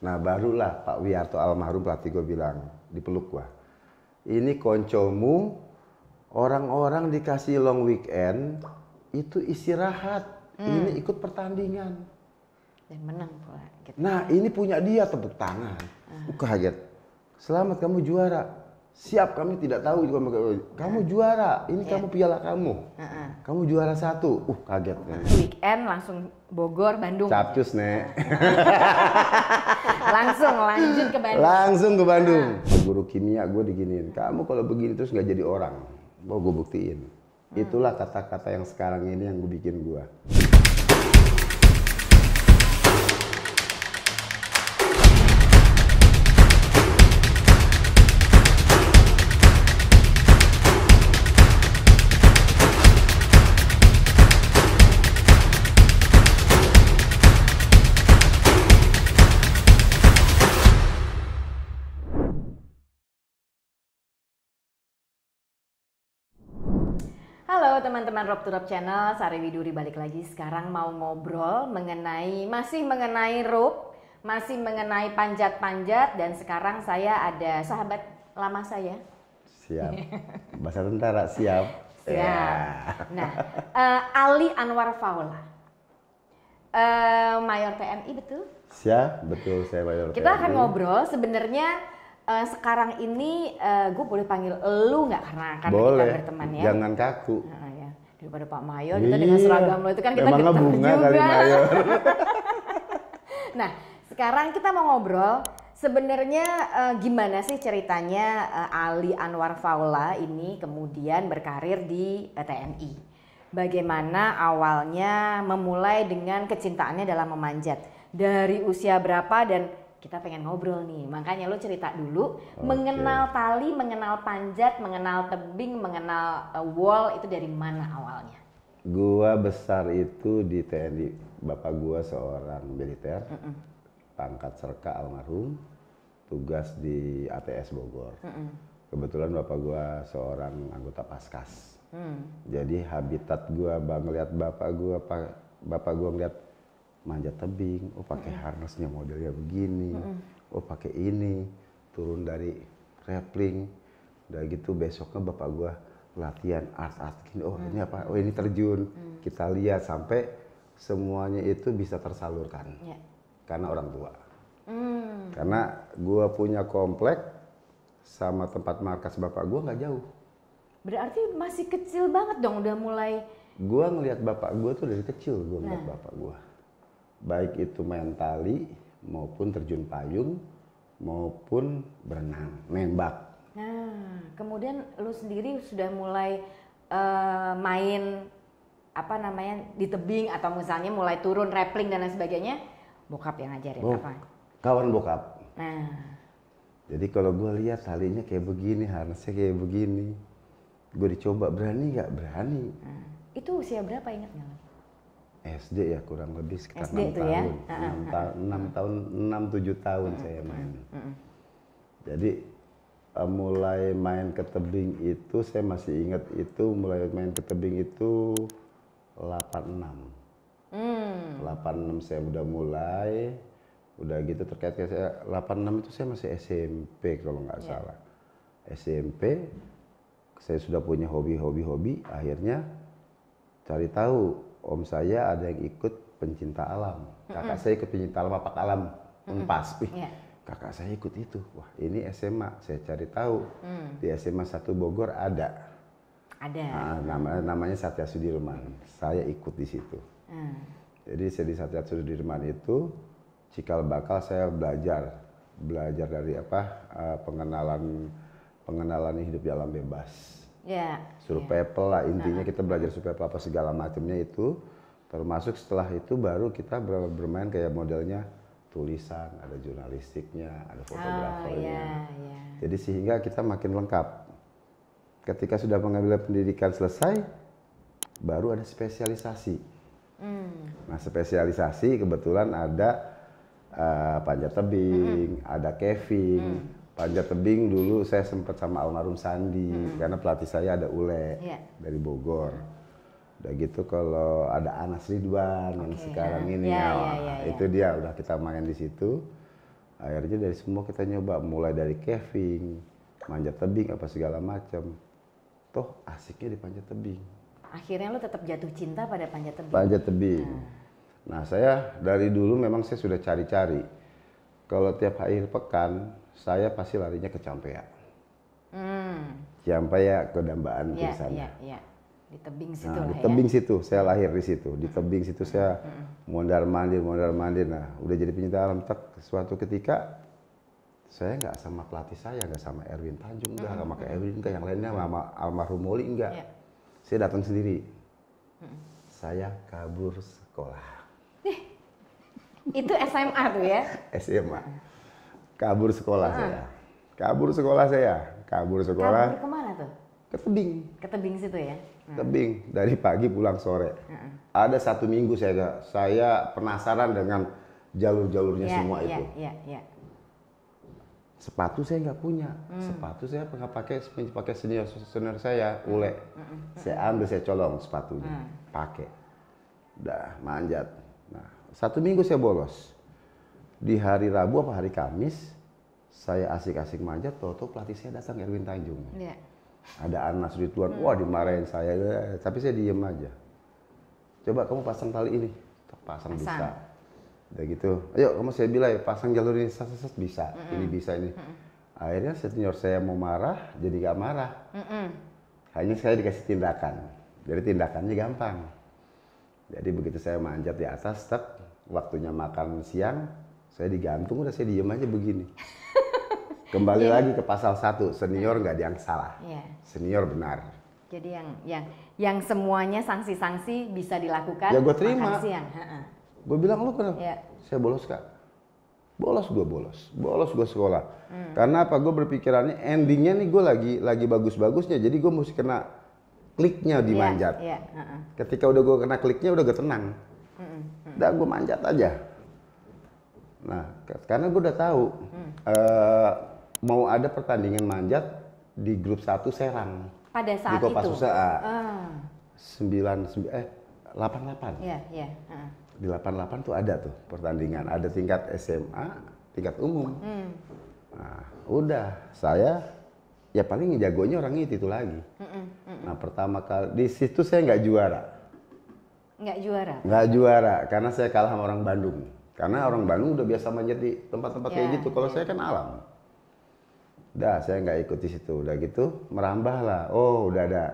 Nah barulah Pak Wiarto almarhum pelatih gue bilang dipeluk gua. Ini koncomu orang-orang dikasih long weekend itu istirahat. Hmm. Ini ikut pertandingan. Dan menang pula. Gitu. Nah ini punya dia tepuk tangan. Uh. Kaget. Selamat kamu juara siap kami tidak tahu itu kamu iya. juara ini yeah. kamu piala kamu uh -uh. kamu juara satu uh kaget kan weekend langsung Bogor Bandung capcus nek langsung lanjut ke Bandung langsung ke Bandung uh. guru kimia gue diginiin kamu kalau begini terus nggak jadi orang mau gue buktiin itulah kata-kata yang sekarang ini yang gue bikin gue teman-teman Rob to Rob Channel, Sari Widuri balik lagi sekarang mau ngobrol mengenai masih mengenai rope, masih mengenai panjat-panjat dan sekarang saya ada sahabat lama saya. Siap. Bahasa tentara siap. Siap. Yeah. Nah, uh, Ali Anwar Faula. Uh, eh, Mayor TNI betul? Siap, betul saya Mayor Kita akan ngobrol sebenarnya eh, sekarang ini uh, gue boleh panggil lu nggak karena karena boleh. kita berteman ya jangan kaku daripada Pak Mayor kita iya. dengan seragam lo itu kan kita Emangnya bunga juga. Kali Mayor. nah, sekarang kita mau ngobrol sebenarnya uh, gimana sih ceritanya uh, Ali Anwar Faula ini kemudian berkarir di uh, eh, TNI. Bagaimana awalnya memulai dengan kecintaannya dalam memanjat. Dari usia berapa dan kita pengen ngobrol nih. Makanya lo cerita dulu okay. mengenal tali, mengenal panjat, mengenal tebing, mengenal uh, wall itu dari mana awalnya? Gua besar itu di TNI. Bapak gua seorang militer. Mm -mm. Pangkat serka almarhum. Tugas di ATS Bogor. Mm -mm. Kebetulan bapak gua seorang anggota Paskas. Mm. Jadi habitat gua bang lihat bapak gua, bapak gua ngeliat manjat tebing, oh pakai hmm harnessnya modelnya begini, hmm oh pakai ini, turun dari rappling, udah gitu besoknya bapak gua latihan art art gini, oh hmm ini mm. apa, oh ini terjun, hmm kita lihat sampai semuanya itu bisa tersalurkan, yeah. karena orang tua, mm. karena gua punya komplek sama tempat markas bapak gua nggak jauh. Berarti masih kecil banget dong, udah mulai. Gua ngelihat bapak gua tuh dari kecil, gua ngeliat nah. bapak gua baik itu mentali maupun terjun payung maupun berenang, nembak. Nah, kemudian lu sendiri sudah mulai uh, main apa namanya di tebing atau misalnya mulai turun rappling dan lain sebagainya, bokap yang ngajarin Bok, apa? Kawan bokap. Nah. Jadi kalau gue lihat talinya kayak begini, harusnya kayak begini, gue dicoba berani nggak berani. Nah, itu usia berapa ingat nggak? SD ya kurang lebih sekitar ya? ah, ah, ah. enam tahun, enam 6, tahun, enam tahun, 6 tujuh tahun hmm. saya main. Hmm. Jadi eh, mulai main ke tebing itu saya masih ingat itu mulai main ke tebing itu 86. Hmm. 86 saya udah mulai, udah gitu terkait saya 86 itu saya masih SMP kalau nggak yeah. salah. SMP saya sudah punya hobi-hobi-hobi, akhirnya cari tahu om saya ada yang ikut pencinta alam kakak mm saya ikut pencinta alam apa alam unpas mm yeah. Iya. kakak saya ikut itu wah ini SMA saya cari tahu mm. di SMA 1 Bogor ada ada nah, namanya namanya Satya Sudirman saya ikut di situ mm. jadi saya di Satya Sudirman itu cikal bakal saya belajar belajar dari apa ah, pengenalan pengenalan hidup di alam bebas yeah. survival ya. yeah. lah intinya nah. kita belajar survival apa segala macamnya itu termasuk setelah itu baru kita bermain kayak modelnya tulisan ada jurnalistiknya ada oh, fotografernya oh, ya, yeah, yeah. jadi sehingga kita makin lengkap ketika sudah mengambil pendidikan selesai baru ada spesialisasi mm. nah spesialisasi kebetulan ada uh, panjat tebing mm -hmm. ada caving mm Panjat tebing dulu saya sempat sama almarhum Sandi hmm. karena pelatih saya ada Ule yeah. dari Bogor. Udah gitu kalau ada Anas Ridwan okay, yang sekarang ini ya, yeah, yeah, iya, itu iya. dia udah kita main di situ. Akhirnya dari semua kita nyoba mulai dari caving, manjat tebing apa segala macam. Toh asiknya di panjat tebing. Akhirnya lu tetap jatuh cinta pada panjat tebing. Panjat tebing. Nah. Nah saya dari dulu memang saya sudah cari-cari. Kalau tiap akhir pekan saya pasti larinya ke Campea. Hmm. Campea ke Dambaan ya, di sana. Ya, ya. Di tebing situ nah, lah di ya. tebing ya? situ, saya hmm. lahir di situ. Di hmm. tebing situ saya hmm, hmm. mondar mandir, mondar mandir. Nah, udah jadi pencinta alam. Tak suatu ketika saya nggak sama pelatih saya, nggak sama Erwin Tanjung, nggak sama ke Erwin, nggak yang lainnya sama almarhum Moli nggak. Ya. Saya datang sendiri. Hmm. Saya kabur sekolah. Itu SMA tuh ya? SMA Kabur sekolah ah. saya. Kabur sekolah saya. Kabur sekolah. Kabur kemana tuh? Ke tebing. Ke tebing situ ya? Hmm. Tebing. Dari pagi pulang sore. -uh. Ada satu minggu saya saya penasaran dengan jalur-jalurnya yeah, semua yeah, itu. Yeah, yeah. Sepatu saya nggak punya. Hmm. Sepatu saya pernah pakai pakai senior senior saya, hmm. ule. -uh. Hmm, saya ambil saya colong sepatunya, uh. pakai. Dah manjat. Nah, satu minggu saya bolos di hari Rabu apa hari Kamis saya asik-asik manjat, toto pelatih saya datang Erwin Tanjung yeah. ada Anas Ridwan hmm. wah dimarahin saya eh, tapi saya diem aja coba kamu pasang tali ini pasang, pasang. bisa udah gitu ayo kamu saya bilang pasang jalur ini sas, sas, bisa mm ini bisa ini mm akhirnya senior saya mau marah jadi gak marah mm hanya saya dikasih tindakan jadi tindakannya gampang jadi begitu saya manjat di atas tetap waktunya makan siang saya digantung udah saya diem aja begini kembali yeah. lagi ke pasal satu senior nggak ada yang salah yeah. senior benar jadi yang yang yang semuanya sanksi-sanksi bisa dilakukan ya gue terima gue bilang lu kenapa yeah. saya bolos kak bolos gue bolos bolos gue sekolah hmm. karena apa gue berpikirannya endingnya nih gue lagi lagi bagus-bagusnya jadi gue mesti kena kliknya dimanjat iya, yeah, iya. yeah. ketika udah gue kena kliknya udah gue tenang udah gue manjat aja Nah, karena gue udah tahu hmm. uh, mau ada pertandingan manjat di grup 1 Serang. Pada saat di Kopassus itu. Di ah. 9 eh 88. Iya, iya, uh. Di 88 tuh ada tuh pertandingan, ada tingkat SMA, tingkat umum. Hmm. Nah, udah saya ya paling jagonya orang itu itu lagi. Mm -mm, mm nah, pertama kali di situ saya nggak juara. Nggak juara. Nggak juara karena saya kalah sama orang Bandung. Karena orang Bandung udah biasa manjat di tempat-tempat yeah. kayak iya, gitu. Kalau yeah. saya kan alam. Udah, saya nggak ikuti situ. Udah gitu, merambah lah. Oh, udah ada.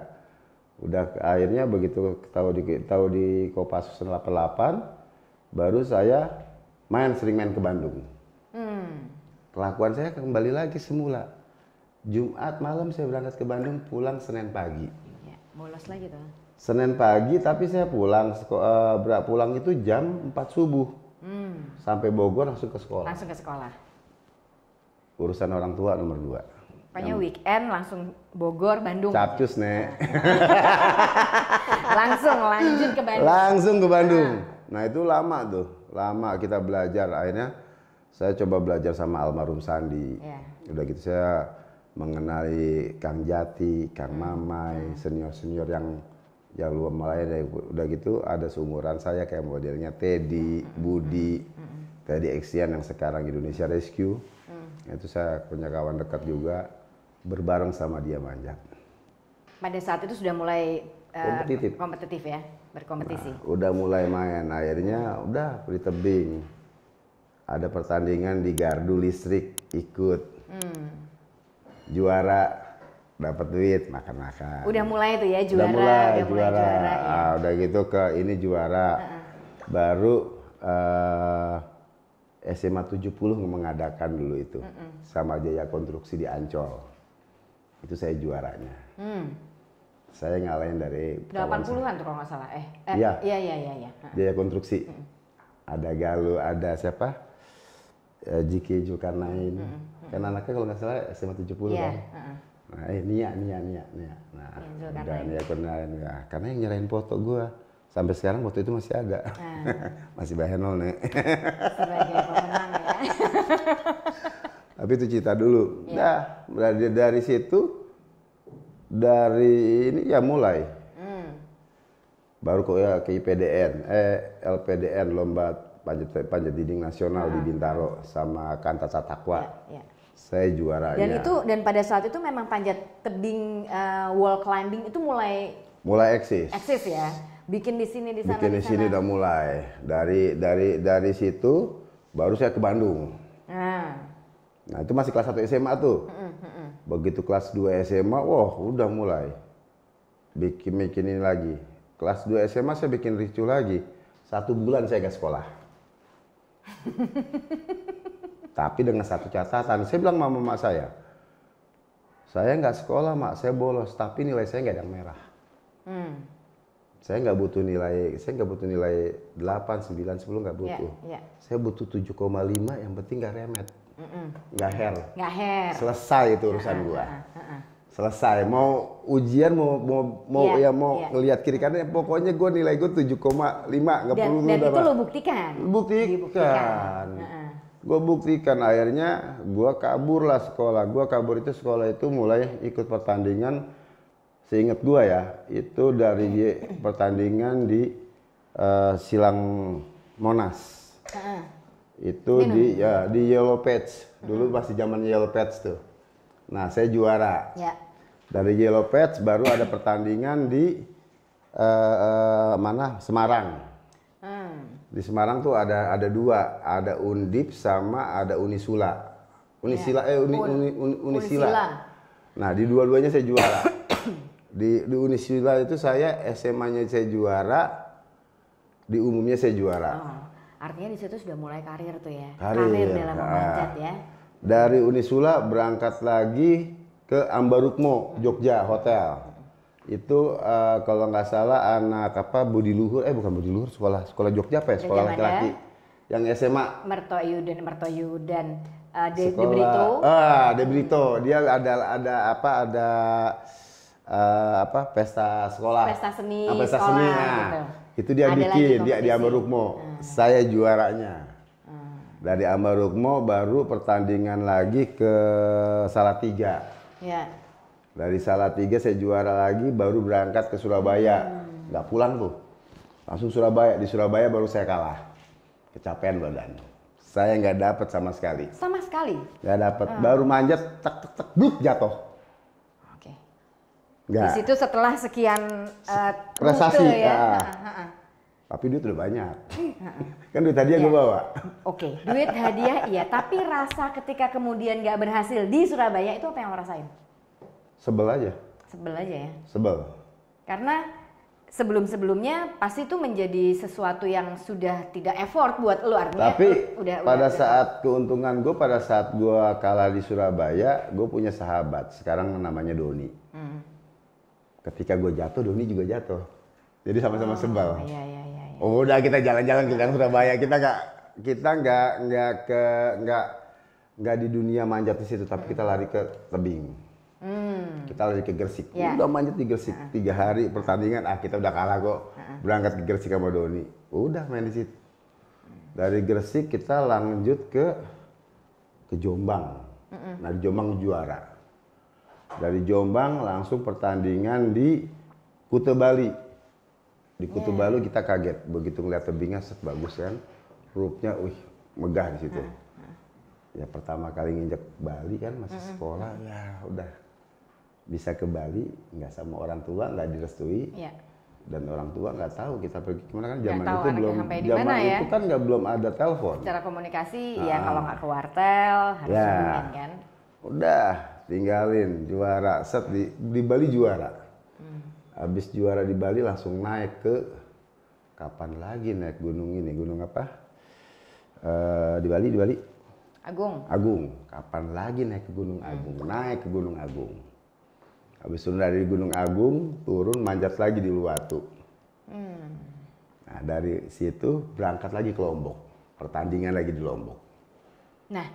Udah akhirnya begitu tahu di tahu di Kopassus 88, baru saya main sering main ke Bandung. Hmm. Kelakuan saya kembali lagi semula. Jumat malam saya berangkat ke Bandung, pulang Senin pagi. Ya, bolos lagi tuh. Senin pagi tapi saya pulang uh, pulang itu jam 4 subuh. Hmm. Sampai Bogor langsung ke sekolah. Langsung ke sekolah. Urusan orang tua nomor dua. Pokoknya weekend langsung Bogor, Bandung. Capcus, Nek. langsung lanjut ke Bandung. Langsung ke Bandung. Ah. Nah, itu lama tuh. Lama kita belajar. Akhirnya saya coba belajar sama almarhum Sandi. Yeah. Udah gitu saya mengenali Kang Jati, Kang hmm. Mamai, hmm. senior-senior yang yang luar Malaya dari, udah gitu ada seumuran saya kayak modelnya Teddy, Budi, mm-hmm. Teddy Exian yang sekarang Indonesia Rescue. Mm. Itu saya punya kawan dekat juga berbareng sama dia manjat. Pada saat itu sudah mulai uh, kompetitif. kompetitif ya, berkompetisi. Nah, udah mulai main, akhirnya udah di tebing. Ada pertandingan di gardu listrik ikut. Mm. Juara dapat duit makan-makan. Udah mulai tuh ya juara, udah mulai, udah mulai juara, juara ya. uh, udah gitu ke ini juara. Uh -uh. Baru uh, SMA 70 mengadakan dulu itu uh -uh. sama Jaya Konstruksi di Ancol. Itu saya juaranya. Hmm. Saya ngalahin dari 80-an tuh kalau nggak salah. Eh, eh ya. iya iya iya iya. Uh Jaya Konstruksi. Uh Ada Galu, ada siapa? Jiki karena Uh Karena anaknya kalau nggak salah SMA tujuh puluh iya, kan. Uh Nah, eh Nia, Nia, Nia, Nia. Nah, ya, dan ya kenalin ya. Karena yang nyerahin foto gue sampai sekarang foto itu masih ada. hmm. masih bahenol nih. Sebagai pemenang ya. Tapi itu cita dulu. Ya. Nah, dari, dari situ dari ini ya mulai. Hmm. Baru kok ya, ke IPDN, eh LPDN lomba panjat panjat dinding nasional hmm. di ah. Bintaro sama Kanta Satakwa. Ya, ya saya juara. Dan ya. itu dan pada saat itu memang panjat tebing uh, wall climbing itu mulai mulai eksis. Eksis ya. Bikin di sini di sana. Bikin di, sini udah mulai. Dari dari dari situ baru saya ke Bandung. Nah. Nah, itu masih kelas 1 SMA tuh. Mm -mm. Begitu kelas 2 SMA, wah udah mulai bikin bikin ini lagi. Kelas 2 SMA saya bikin ricu lagi. Satu bulan saya gak sekolah. Tapi dengan satu catatan, saya bilang sama mama saya, saya nggak sekolah mak, saya bolos, tapi nilai saya nggak ada yang merah. Hmm. Saya nggak butuh nilai, saya nggak butuh nilai 8, 9, 10 nggak ya, butuh. Yeah, yeah. Saya butuh 7,5 yang penting nggak remet. Nggak mm -mm. hair. Nggak hair. Selesai itu urusan uh gua. Uh -huh selesai mau ujian mau mau mau yeah, ya mau yeah. ngelihat kiri kanan ya, pokoknya gua nilai gue 7,5 nggak perlu dan, dan itu lo buktikan buktikan, Uh -uh gue buktikan akhirnya gue kabur lah sekolah gue kabur itu sekolah itu mulai ikut pertandingan seingat gue ya itu dari pertandingan di uh, silang monas uh -huh. itu Minum. di ya di yellow patch dulu uh masih zaman yellow patch tuh nah saya juara ya. dari yellow patch baru ada pertandingan di uh, uh, mana Semarang di Semarang tuh ada ada dua, ada Undip sama ada Unisula. Unisila yeah. eh Uni, uni, uni Unisila. Nah, di dua-duanya saya juara. di di Unisila itu saya SMA-nya saya juara, di umumnya saya juara. Oh. Artinya di situ sudah mulai karir tuh ya. Karir, karir dalam ah. memanjat ya. Dari Unisula berangkat lagi ke Ambarukmo, Jogja Hotel itu uh, kalau nggak salah anak apa Budi Luhur eh bukan Budi Luhur sekolah sekolah Jogja apa ya sekolah laki-laki yang SMA merto yudan uh, De, sekolah, De Brito ah De Brito dia ada ada apa ada uh, apa pesta sekolah pesta seni nah, pesta sekolah, seni nah. gitu. itu dia ada bikin dia di Ambarukmo hmm. saya juaranya hmm. dari Ambarukmo baru pertandingan lagi ke Salatiga ya dari salah tiga, saya juara lagi, baru berangkat ke Surabaya. Hmm. Nggak hmm. pulang tuh. Langsung Surabaya. Di Surabaya baru saya kalah. Kecapean badan. Saya nggak dapat sama sekali. Sama sekali? Nggak dapat. Hmm. Baru manjat, tek tek tek, bluk jatuh. Oke. Okay. Di situ setelah sekian uh, prestasi ya. ya. Tapi duit udah banyak. kan duit hadiah ya. gue bawa. Oke, duit hadiah iya. Tapi rasa ketika kemudian nggak berhasil di Surabaya itu apa yang lo rasain? Sebel aja. Sebel aja ya. Sebel. Karena sebelum-sebelumnya pasti itu menjadi sesuatu yang sudah tidak effort buat lu artinya. Tapi udah, pada udah, saat udah. keuntungan gue pada saat gue kalah di Surabaya, gue punya sahabat sekarang namanya Doni. Hmm. Ketika gue jatuh, Doni juga jatuh. Jadi sama-sama oh, sebel. Iya, iya, iya, iya. Oh, udah kita jalan-jalan kita Surabaya, kita nggak kita nggak nggak ke nggak nggak di dunia manjat di situ, tapi hmm. kita lari ke tebing Hmm. Kita lagi ke Gresik. Yeah. Udah manjat di Gresik tiga hari pertandingan. Ah kita udah kalah kok. Berangkat ke Gresik sama Doni. Udah main di situ. Dari Gresik kita lanjut ke ke Jombang. Uh Nah di Jombang juara. Dari Jombang langsung pertandingan di Kute Bali. Di Kute yeah. Bali kita kaget. Begitu ngeliat tebingnya sebagus bagus kan. Rupnya, wih megah di situ. Ya pertama kali nginjek Bali kan masih sekolah ya udah bisa ke Bali nggak sama orang tua nggak direstui ya. dan orang tua nggak tahu kita pergi kemana kan zaman itu belum zaman ya? itu kan nggak belum ada telepon Cara komunikasi nah. ya ah. kalau nggak ke wartel harus ya. kan udah tinggalin juara set di di Bali juara hmm. habis juara di Bali langsung naik ke kapan lagi naik gunung ini gunung apa uh, di Bali di Bali Agung Agung kapan lagi naik ke Gunung Agung hmm. naik ke Gunung Agung Habis turun dari Gunung Agung, turun manjat lagi di Luwatu. Hmm. Nah, dari situ berangkat lagi ke Lombok. Pertandingan lagi di Lombok. Nah,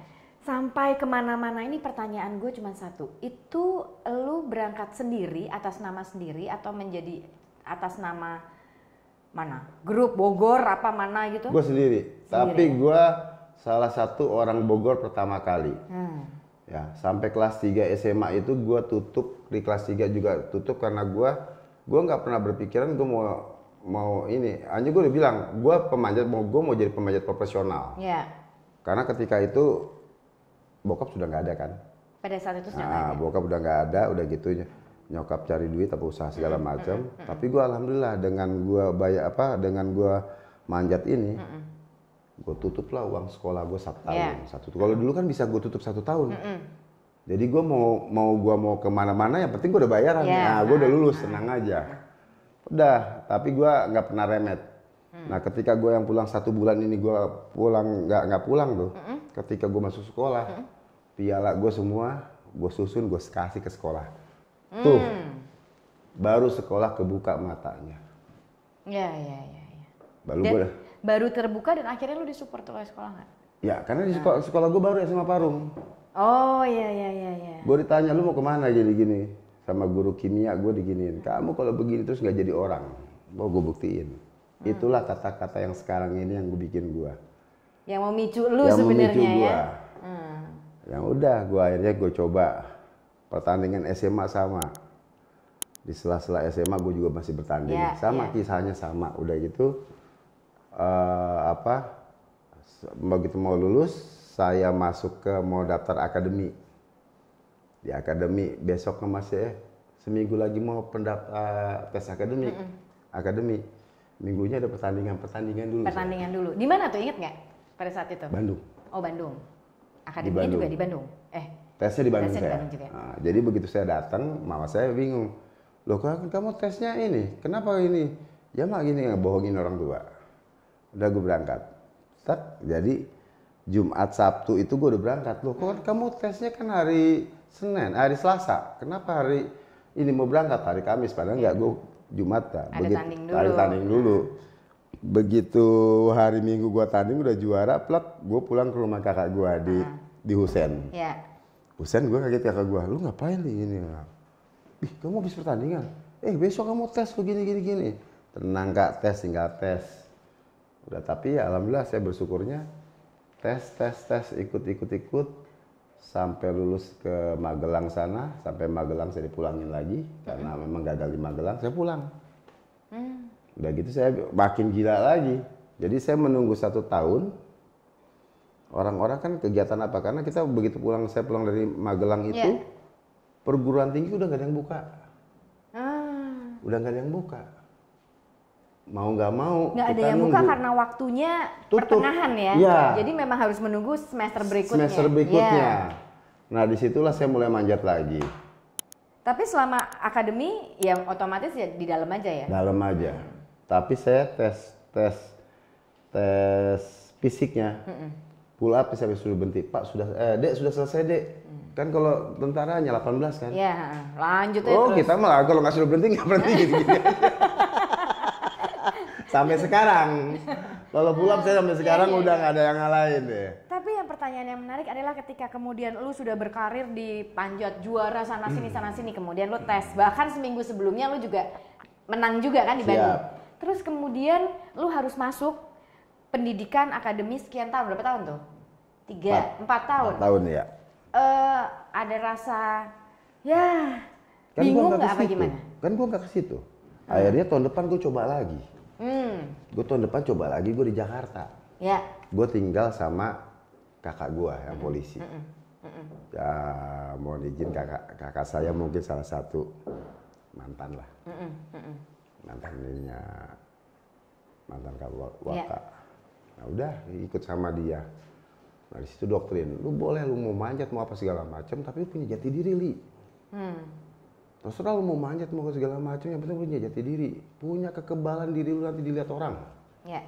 sampai kemana-mana ini pertanyaan gue cuma satu. Itu lu berangkat sendiri atas nama sendiri atau menjadi atas nama mana? Grup Bogor apa mana gitu? Gue sendiri. sendiri. Tapi ya? gue salah satu orang Bogor pertama kali. Hmm ya sampai kelas 3 SMA itu gue tutup di kelas 3 juga tutup karena gue gue nggak pernah berpikiran gue mau mau ini hanya gue udah bilang gue pemanjat mau gue mau jadi pemanjat profesional yeah. karena ketika itu bokap sudah nggak ada kan pada saat itu sudah nah, ada. bokap udah nggak ada udah gitu nyokap cari duit apa usaha hmm, segala hmm, macam hmm, tapi gue alhamdulillah dengan gue bayar apa dengan gue manjat ini gue tutup lah uang sekolah gue satu iya. tahun yeah. satu kalau dulu kan bisa gue tutup satu tahun mm -mm. jadi gue mau mau gue mau kemana-mana yang penting gue udah bayaran yeah. nah gue udah nah, lulus nah. tenang aja udah tapi gue nggak pernah remet mm. nah ketika gue yang pulang satu bulan ini gue pulang nggak nggak pulang tuh mm -mm. ketika gue masuk sekolah mm -mm. piala gue semua gue susun gue kasih ke sekolah mm. tuh baru sekolah kebuka matanya ya yeah, ya yeah, ya yeah, baru gue baru terbuka dan akhirnya lu disupport oleh sekolah nggak? Ya, karena di nah. sekolah, sekolah gue baru SMA Parung. Oh iya iya iya. iya. Gue ditanya lu mau kemana jadi gini sama guru kimia gue diginiin. Kamu kalau begini terus nggak jadi orang, mau gue buktiin. Hmm. Itulah kata-kata yang sekarang ini yang gue bikin gue. Yang memicu lu sebenarnya ya. Gua. Hmm. Yang udah gue akhirnya gue coba pertandingan SMA sama di sela-sela SMA gue juga masih bertanding yeah, sama yeah. kisahnya sama udah gitu uh, apa begitu mau lulus saya masuk ke mau daftar akademi di akademi besoknya masih eh, seminggu lagi mau pendap uh, eh, tes akademi mm -mm. akademi minggunya ada pertandingan pertandingan dulu pertandingan saya. dulu di mana tuh inget nggak pada saat itu Bandung oh Bandung akademi juga di Bandung eh tesnya di Bandung tesnya saya di Bandung juga. Nah, jadi begitu saya datang mama saya bingung loh kan kamu tesnya ini kenapa ini ya mak gini nggak bohongin orang tua udah gue berangkat tak jadi Jumat Sabtu itu gue udah berangkat loh kok kamu tesnya kan hari Senin hari Selasa kenapa hari ini mau berangkat hari Kamis padahal nggak gue Jumat kan ada begitu, tanding dulu ada tanding dulu begitu hari Minggu gue tanding udah juara plat, gue pulang ke rumah kakak gue di uh di Husen yeah. Husen gue kaget kakak gue lu ngapain nih ini ih kamu habis pertandingan eh besok kamu tes begini gini gini tenang kak tes tinggal tes Udah tapi ya alhamdulillah saya bersyukurnya tes tes tes ikut ikut ikut sampai lulus ke Magelang sana, sampai Magelang saya dipulangin lagi karena hmm. memang gagal di Magelang, saya pulang. Hmm. Udah gitu saya makin gila lagi. Jadi saya menunggu satu tahun. Orang-orang kan kegiatan apa? Karena kita begitu pulang, saya pulang dari Magelang itu, yeah. perguruan tinggi udah gak ada yang buka. Ah. Udah gak ada yang buka mau nggak mau nggak ada yang nunggu. buka karena waktunya Tutup. pertengahan ya. ya jadi memang harus menunggu semester berikutnya semester berikutnya ya. nah disitulah saya mulai manjat lagi tapi selama akademi yang otomatis ya di dalam aja ya dalam aja tapi saya tes tes tes fisiknya Mm-mm. pull up saya sudah berhenti pak sudah eh, dek sudah selesai dek mm. kan kalau tentara hanya 18 kan iya, oh, ya lanjut aja oh terus. kita malah kalau nggak sudah berhenti nggak berhenti gitu sampai sekarang kalau pulang saya sampai iya, sekarang iya. udah nggak ada yang ngalahin deh tapi yang pertanyaan yang menarik adalah ketika kemudian lu sudah berkarir di panjat juara sana sini hmm. sana sini kemudian lu tes bahkan seminggu sebelumnya lu juga menang juga kan di Bandung Siap. terus kemudian lu harus masuk pendidikan akademis sekian tahun berapa tahun tuh tiga empat, empat tahun empat tahun ya uh, ada rasa ya kan bingung nggak apa gimana kan gua nggak ke situ akhirnya tahun depan gue coba lagi hmm. gue tahun depan coba lagi gue di Jakarta ya yeah. gue tinggal sama kakak gue yang hmm. polisi mm -mm. Mm ya mau izin kakak kakak saya mungkin salah satu mantan lah hmm, mantan ininya mantan kakak. waka yeah. nah udah ikut sama dia nah situ doktrin lu boleh lu mau manjat mau apa segala macam tapi lu punya jati diri li hmm terserah lu mau manjat mau segala macam yang penting punya jati diri punya kekebalan diri lu nanti dilihat orang ya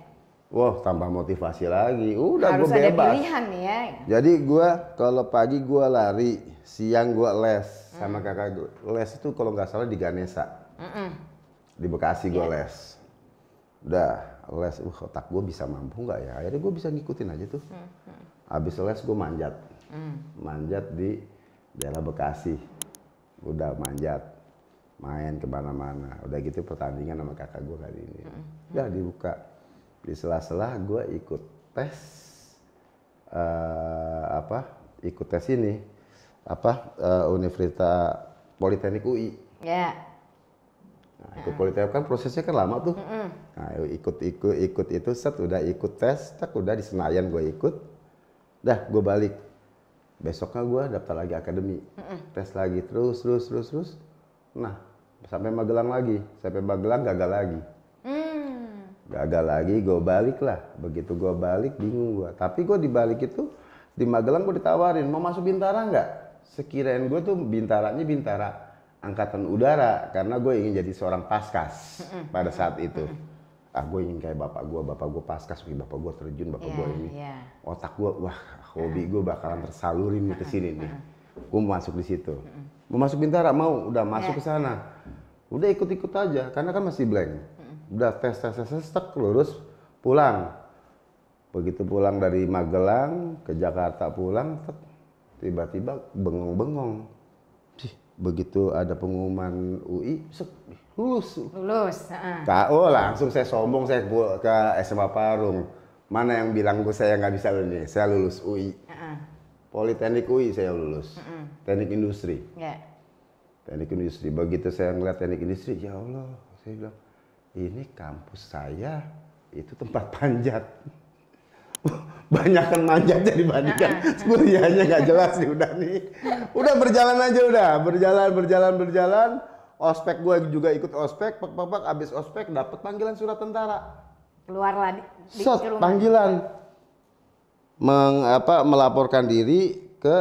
wah tambah motivasi lagi udah gue bebas ada pilihan ya jadi gue kalau pagi gue lari siang gue les hmm. sama kakak gue les itu kalau nggak salah di Ganesa mm -mm. di Bekasi gue yeah. les udah les uh otak gue bisa mampu nggak ya akhirnya gue bisa ngikutin aja tuh hmm. habis les gue manjat hmm. manjat di daerah Bekasi udah manjat main kemana-mana udah gitu pertandingan sama kakak gue kali ini mm-hmm. udah dibuka di sela-sela gue ikut tes uh, apa ikut tes ini apa uh, eh, Universitas Politeknik UI yeah. Nah, ikut politeknik kan prosesnya kan lama tuh. Mm-hmm. Nah, ikut ikut ikut itu set udah ikut tes, tak udah di Senayan gue ikut. Dah gue balik besoknya gue daftar lagi akademi mm tes lagi terus terus terus terus nah sampai Magelang lagi sampai Magelang gagal lagi mm. gagal lagi gue balik lah begitu gue balik bingung gue tapi gue di balik itu di Magelang gue ditawarin mau masuk bintara nggak sekirain gue tuh bintaranya bintara angkatan udara karena gue ingin jadi seorang paskas mm pada saat itu mm ah gue ingin kayak bapak gue bapak gue paskas mungkin bapak gue terjun bapak yeah, gue iya, ini yeah. otak gue wah hobi gue bakalan tersalurin uh, ke sini nih gue masuk di situ mau masuk bintara mau udah masuk yeah. ke sana udah ikut-ikut aja karena kan masih blank udah tes tes tes tes tek, lurus pulang begitu pulang dari Magelang ke Jakarta pulang tiba-tiba bengong-bengong sih begitu ada pengumuman UI lulus lulus uh. langsung saya sombong saya ke SMA Parung mana yang bilang gue saya nggak bisa lulus saya lulus UI uh. Politeknik UI saya lulus uh -uh. teknik industri yeah. teknik industri begitu saya ngeliat teknik industri ya Allah saya bilang ini kampus saya itu tempat panjat banyakkan jadi dibandingkan kuliahnya nggak jelas nih udah nih udah berjalan aja udah berjalan berjalan berjalan ospek gue juga ikut ospek pak pak pak abis ospek dapat panggilan surat tentara keluarlah di, di panggilan meng, apa, melaporkan diri ke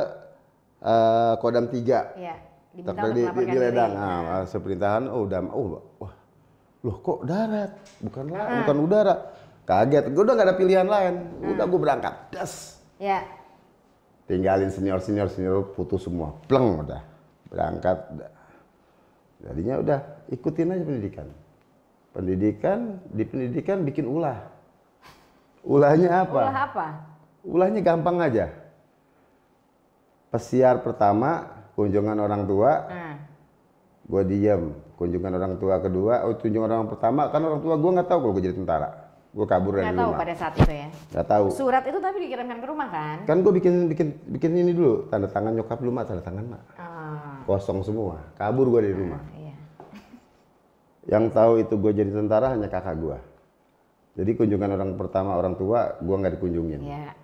uh, kodam tiga ya, di, di, di ledang nah, seperintahan oh udah oh wah loh kok darat bukan lah, bukan udara kaget gue udah gak ada pilihan lain hmm. udah gue berangkat das ya. tinggalin senior senior senior putus semua pleng udah berangkat udah. jadinya udah ikutin aja pendidikan pendidikan di pendidikan bikin ulah ulahnya apa ulah apa ulahnya gampang aja pesiar pertama kunjungan orang tua hmm. gue diem kunjungan orang tua kedua oh kunjungan orang pertama kan orang tua gue nggak tahu kalau gue jadi tentara gue kabur dari rumah. Gak tahu pada saat itu ya. Gak tahu. Surat itu tapi dikirimkan ke rumah kan? Kan gue bikin bikin bikin ini dulu tanda tangan nyokap lu mak tanda tangan mak. Ah. Kosong semua. Kabur gue dari ah, rumah. Ah, iya. Yang tahu itu gue jadi tentara hanya kakak gue. Jadi kunjungan orang pertama orang tua gue nggak dikunjungin. Iya.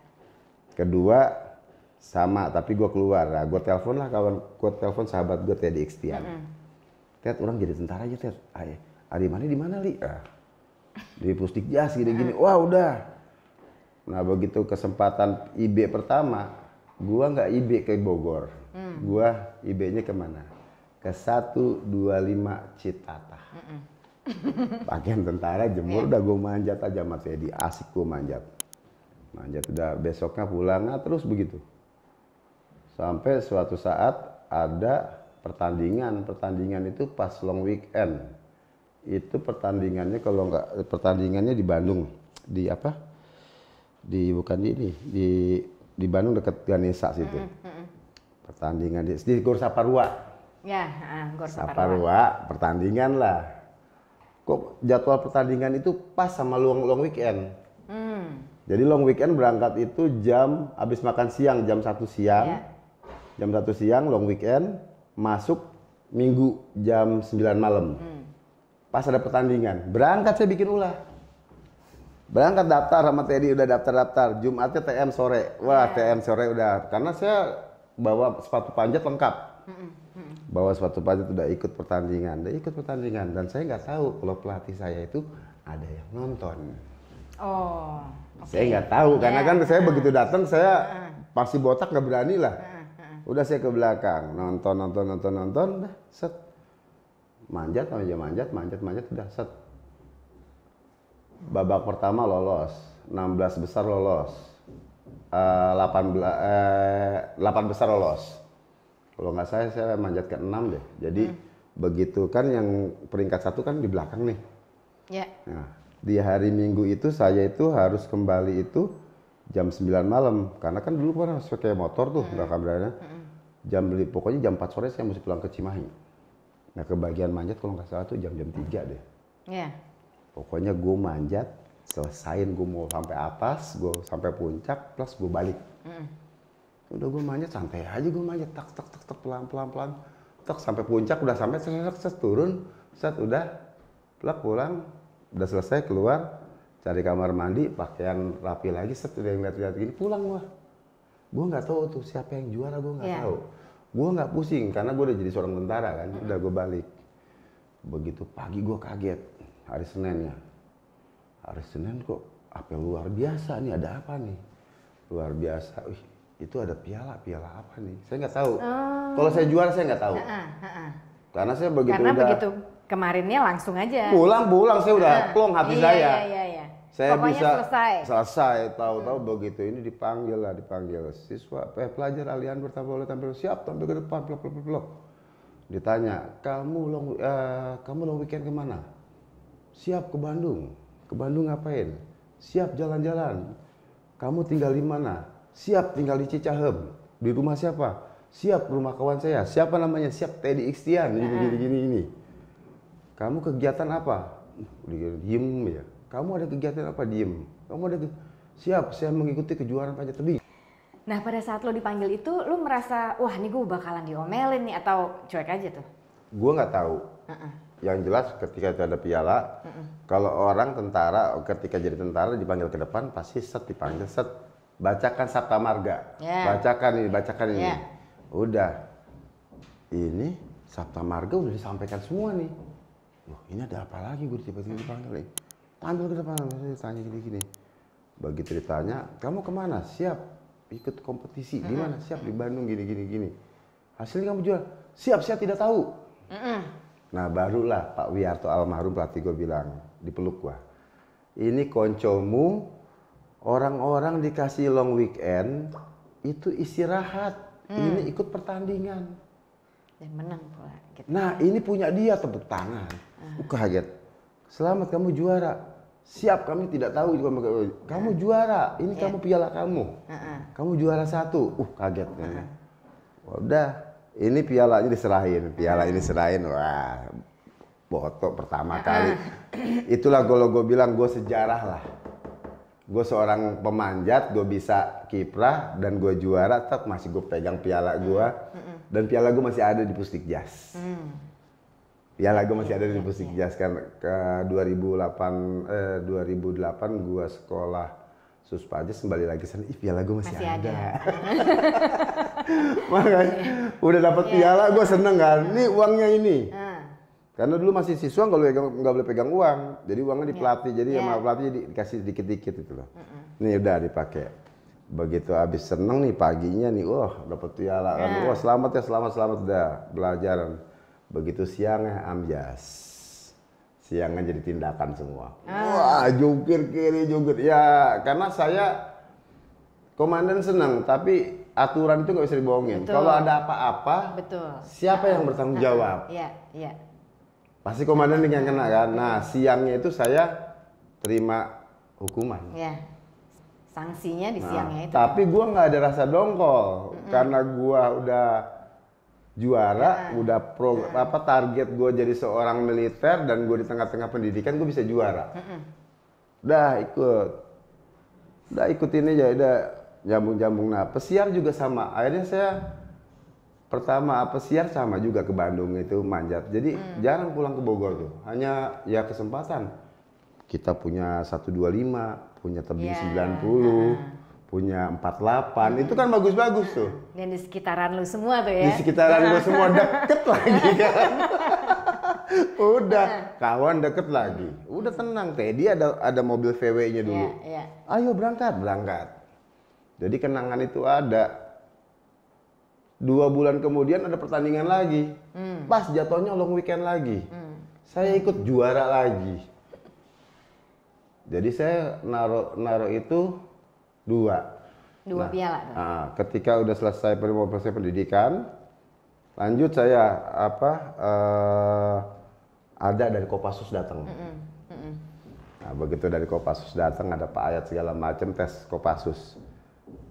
Kedua sama tapi gue keluar. Nah, gue telepon lah kawan gue telepon sahabat gue Teddy Xtian. Mm -hmm. Ted orang jadi tentara aja Ted. Ari mana di mana li? Ah di jas gini-gini wah udah nah begitu kesempatan IB pertama gua nggak IB ke Bogor hmm. gua IB-nya kemana ke 125 Citata mm -mm. pakaian tentara jemur yeah. udah gua manjat aja sama di asik gua manjat manjat udah besoknya pulang nah terus begitu sampai suatu saat ada pertandingan pertandingan itu pas long weekend itu pertandingannya kalau nggak pertandingannya di Bandung di apa di bukan di ini di di Bandung dekat Ganesa situ mm -hmm. pertandingan di di Gor Saparua ya uh, Gor Saparua. pertandingan lah kok jadwal pertandingan itu pas sama long long weekend mm. Jadi long weekend berangkat itu jam habis makan siang jam satu siang. Yeah. Jam satu siang long weekend masuk minggu jam 9 malam. mm pas ada pertandingan berangkat saya bikin ulah berangkat daftar sama TNI udah daftar-daftar Jumatnya TM sore wah yeah. TM sore udah karena saya bawa sepatu panjat lengkap bawa sepatu panjat udah ikut pertandingan udah ikut pertandingan dan saya nggak tahu kalau pelatih saya itu ada yang nonton oh okay. saya nggak tahu yeah. karena kan saya iya. begitu datang saya pasti botak nggak berani lah udah saya ke belakang nonton nonton nonton nonton set manjat aja manjat manjat manjat udah set babak pertama lolos 16 besar lolos uh, 18 uh, 8 besar lolos kalau nggak saya saya manjat ke 6 deh jadi hmm. begitu kan yang peringkat satu kan di belakang nih yeah. nah di hari minggu itu saya itu harus kembali itu jam 9 malam karena kan dulu kan harus pakai motor tuh nggak hmm. hmm. jam beli pokoknya jam 4 sore saya mesti pulang ke Cimahi Nah kebagian manjat kalau nggak salah tuh jam-jam 3 deh. Iya. Yeah. Pokoknya gue manjat, selesain gue mau sampai atas, gue sampai puncak, plus gue balik. Mm. Udah gue manjat santai aja gue manjat tak tak tak tak pelan pelan pelan tak sampai puncak udah sampai selesai set, turun set udah plak pulang udah selesai keluar cari kamar mandi pakaian rapi lagi set udah lihat-lihat gini pulang lah. Gue nggak tahu tuh siapa yang juara gue nggak yeah. tahu gue nggak pusing karena gue udah jadi seorang tentara kan hmm. udah gue balik begitu pagi gue kaget hari Senin ya hari Senin kok apa luar biasa nih ada apa nih luar biasa Wih, itu ada piala piala apa nih saya nggak tahu oh. kalau saya juara saya nggak tahu uh -uh, uh -uh. karena saya begitu karena udah begitu kemarinnya langsung aja pulang pulang saya udah uh, plong hati iya, saya iya, iya, iya saya bisa selesai. Selesai, tahu-tahu hmm. begitu ini dipanggil lah, dipanggil siswa, eh, pelajar alian bertambah oleh tampil siap tampil ke depan, blok blok blok. Ditanya, kamu long uh, kamu long weekend kemana? Siap ke Bandung. Ke Bandung ngapain? Siap jalan-jalan. Kamu tinggal di mana? Siap tinggal di Cicahem. Di rumah siapa? Siap rumah kawan saya. Siapa namanya? Siap Teddy Iksian Gini, gini, gini, ini. Kamu kegiatan apa? Diem ya kamu ada kegiatan apa diem kamu ada tuh siap saya mengikuti kejuaraan panjat tebing nah pada saat lo dipanggil itu lo merasa wah ini gue bakalan diomelin nih atau cuek aja tuh gue nggak tahu uh -uh. yang jelas ketika itu ada piala uh -uh. kalau orang tentara ketika jadi tentara dipanggil ke depan pasti set dipanggil set bacakan sabta marga yeah. bacakan ini bacakan ini yeah. udah ini sabta marga udah disampaikan semua nih Loh, ini ada apa lagi gue tiba-tiba dipanggil nih Tampil ke depan, saya tanya gini-gini. Bagi ceritanya, kamu kemana? Siap ikut kompetisi. Di mana? Siap di Bandung gini-gini-gini. Hasilnya kamu jual? Siap, siap tidak tahu. Nah barulah Pak Wiarto almarhum pelatih gue bilang di peluk gua. Ini koncomu orang-orang dikasih long weekend itu istirahat. Mm. Ini ikut pertandingan. Dan menang pula. Gitu. Nah ini punya dia tepuk tangan. Uh. Kaget. Selamat kamu juara siap kami tidak tahu juga. kamu iya. juara ini yeah. kamu piala kamu uh -uh. kamu juara satu uh kaget kan uh -huh. udah ini pialanya diserahin piala ini serahin wah foto pertama kali itulah kalau gue bilang gue sejarah lah gue seorang pemanjat gue bisa kiprah dan gue juara tetap masih gue pegang piala gue dan piala gue masih ada di pustik jas hmm. Ya lagu masih ada di musik jazz kan ke 2008 eh, 2008 gua sekolah Suspaja aja kembali lagi sana ih piala gue masih, masih ada, ada. makanya udah dapat yeah. piala gue seneng kan ini uangnya ini uh. karena dulu masih siswa nggak boleh boleh pegang uang jadi uangnya iya. di iya. pelatih yeah. jadi yeah. sama pelatih dikasih dikit dikit itu loh uh -uh. nih udah dipakai begitu habis seneng nih paginya nih wah oh, dapat piala kan iya. wah selamat ya selamat selamat udah belajaran Begitu siangnya amjas. Siangnya jadi tindakan semua. Ah. Wah, jungkir kiri, jungkir. Ya, karena saya komandan senang, tapi aturan itu nggak bisa dibohongin. Kalau ada apa-apa, betul. Siapa yang bertanggung ah, jawab? Iya, iya. Pasti komandan yang kena kan. Nah, siangnya itu saya terima hukuman. Iya. Sanksinya di nah, siangnya itu. Tapi gua nggak ada rasa dongkol mm -mm. karena gua udah juara ya. udah pro ya. apa target gue jadi seorang militer dan gue di tengah-tengah pendidikan gue bisa juara mm udah ikut udah ikutin aja udah jambung-jambung nah pesiar juga sama akhirnya saya pertama pesiar sama juga ke Bandung itu manjat jadi hmm. jarang pulang ke Bogor tuh hanya ya kesempatan kita punya 125 punya tebing yeah. Iya. 90 puluh nah punya 48 itu kan bagus-bagus tuh dan di sekitaran lu semua tuh ya di sekitaran lu semua deket lagi kan udah kawan deket lagi udah tenang teh ada ada mobil VW nya dulu yeah, yeah. ayo berangkat berangkat jadi kenangan itu ada dua bulan kemudian ada pertandingan lagi mm. pas jatuhnya long weekend lagi mm. saya ikut juara lagi jadi saya naruh naruh itu Dua. Dua nah, piala. Nah, ketika udah selesai proses pendidikan, lanjut saya apa uh, ada dari Kopassus datang. Mm -mm. Mm -mm. Nah, begitu dari Kopassus datang ada Pak Ayat segala macam tes Kopassus.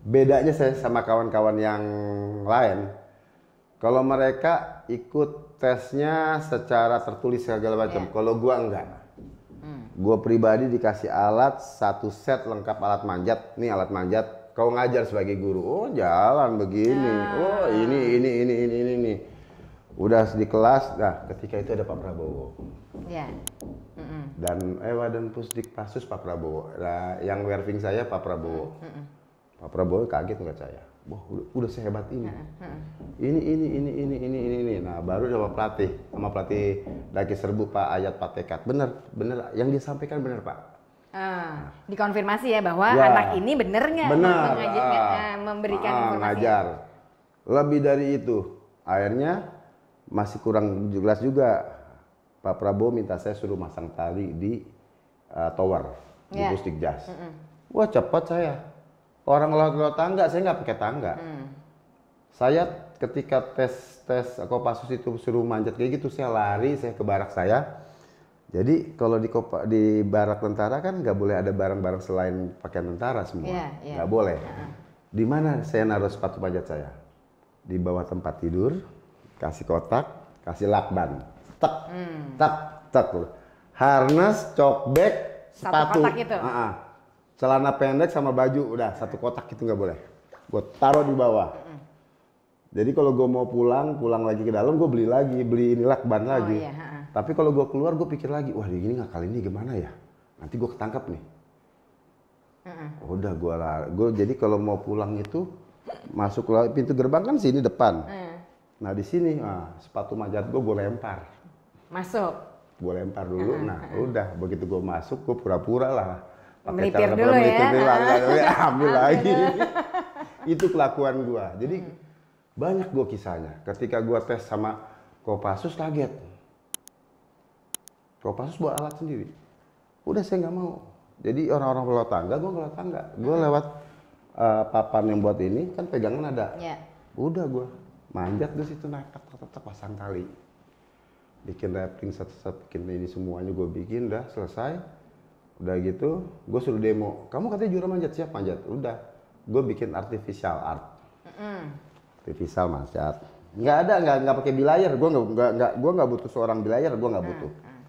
Bedanya saya sama kawan-kawan yang lain, kalau mereka ikut tesnya secara tertulis segala macam, yeah. kalau gua enggak gue pribadi dikasih alat satu set lengkap alat manjat nih alat manjat kau ngajar sebagai guru oh jalan begini ya. oh ini ini ini ini ini ini udah di kelas nah ketika itu ada Pak Prabowo ya. mm -mm. dan Ewa eh, dan Pusdik Pasus Pak Prabowo nah, yang werving saya Pak Prabowo mm -mm. Pak Prabowo kaget nggak saya wah udah, sehebat ini. ini ini ini ini ini ini ini nah baru sama pelatih sama pelatih daki serbu Pak Ayat Pak Tekat, bener bener yang disampaikan bener Pak Uh, dikonfirmasi ya bahwa ya, anak ini bener nggak uh, uh, memberikan uh, informasi ngajar lebih dari itu akhirnya masih kurang jelas juga Pak Prabowo minta saya suruh masang tali di uh, tower yeah. di ya. Jas. mm -mm. wah cepat saya orang lewat-lewat tangga saya nggak pakai tangga hmm. saya ketika tes tes Kopassus itu suruh manjat kayak gitu saya lari saya ke barak saya jadi kalau di kopa, di barak tentara kan nggak boleh ada barang-barang selain pakaian tentara semua iya, iya. nggak yeah, yeah. boleh di mana saya naruh sepatu panjat saya di bawah tempat tidur kasih kotak kasih lakban tak hmm. tak tak harness cokbek sepatu Satu kotak itu. Uh -uh celana pendek sama baju udah satu kotak itu nggak boleh gue taruh di bawah jadi kalau gue mau pulang pulang lagi ke dalam gue beli lagi beli ini lakban oh, lagi iya. tapi kalau gue keluar gue pikir lagi wah di ini nggak kali ini gimana ya nanti gue ketangkap nih uh-uh. udah gue lah gue jadi kalau mau pulang itu masuk pintu gerbang kan sini depan uh. nah di sini nah, sepatu majat gue gue lempar masuk gue lempar dulu uh-huh. nah udah begitu gue masuk gue pura-pura lah melipir dulu melipir ya. Dulu, ambil, ambil lagi. itu kelakuan gua. Jadi hmm. banyak gua kisahnya. Ketika gua tes sama Kopassus kaget. Kopassus buat alat sendiri. Udah saya nggak mau. Jadi orang-orang lewat tangga, gua lewat tangga. Gua hmm. lewat uh, papan yang buat ini kan pegangan ada. Ya. Udah gua manjat di situ naik tak tak tak pasang kali. Bikin rapping satu-satu, bikin ini semuanya gua bikin dah selesai udah gitu gue suruh demo kamu katanya juara manjat siap manjat udah gue bikin artificial art mm. artificial manjat nggak ada nggak nggak pakai bilayer gue nggak nggak nggak gue nggak butuh seorang bilayer gue nggak butuh mm.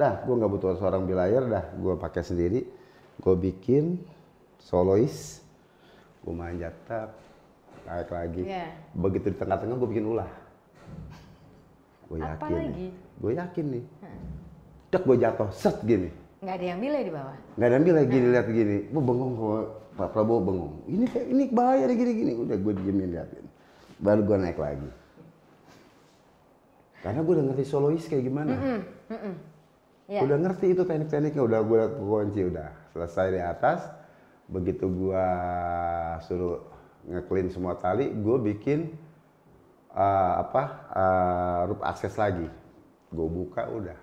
udah gue nggak butuh seorang bilayer dah gue pakai sendiri gue bikin solois gue manjat tap naik lagi yeah. begitu di tengah-tengah gue bikin ulah gue yakin gue yakin nih hmm. dek gue jatuh set gini nggak ada yang bilang di bawah nggak ada yang bilang gini nah. lihat gini gue bengong kok Pak Prabowo bengong ini kayak ini bahaya gini gini udah gue diemin liatin baru gue naik lagi karena gue udah ngerti solois kayak gimana mm -mm, mm -mm. Iya. Yeah. udah ngerti itu teknik-tekniknya udah gue kunci udah selesai di atas begitu gue suruh ngeklin semua tali gue bikin uh, apa uh, eh, rup akses lagi gue buka udah